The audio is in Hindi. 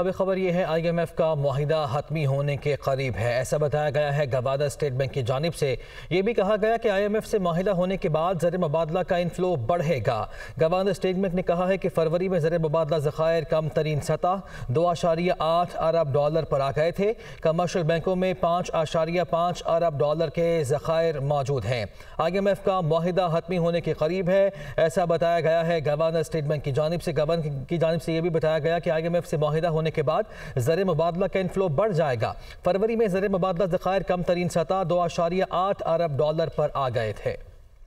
अब खबर यह है आईएमएफ का माहिदा हतमी होने के करीब है ऐसा बताया गया है गवादा स्टेट बैंक की जानब से यह भी कहा गया कि आईएमएफ से माहिदा होने के बाद जर मुबादला का इनफ्लो बढ़ेगा गवादा स्टेट बैंक ने कहा है कि फरवरी में जर मुबादला जखायर कम तरीन सतह दो आशारिया आठ अरब डॉलर पर आ गए थे कमर्शल बैंकों में पाँच आशारिया पाँच अरब डॉलर के जखायर मौजूद हैं आई एम एफ का माहिदा हतमी होने के करीब है ऐसा बताया गया है गवादा स्टेट बैंक की जानब से गवर्न की जानब से यह भी बताया गया कि आई एम एफ से माहिदा होने होने के बाद ज़र मुबादला का इनफ्लो बढ़ जाएगा फरवरी में ज़र मुबादला ज़खायर कम तरीन सतह दो आशारिया आठ अरब डॉलर पर आ गए थे